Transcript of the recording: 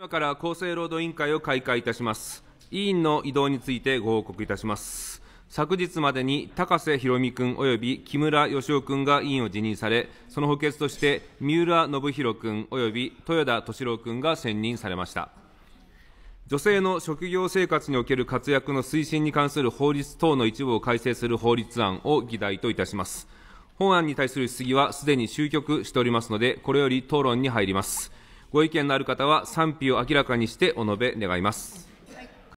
今から厚生労働委員会を開会いたします。委員の移動についてご報告いたします。昨日までに高瀬博美君及び木村義夫君が委員を辞任され、その補欠として三浦信弘君及び豊田敏郎君が選任されました。女性の職業生活における活躍の推進に関する法律等の一部を改正する法律案を議題といたします。本案に対する質疑はすでに終局しておりますので、これより討論に入ります。ご意見のある方は賛否を明らかにしてお述べ願います。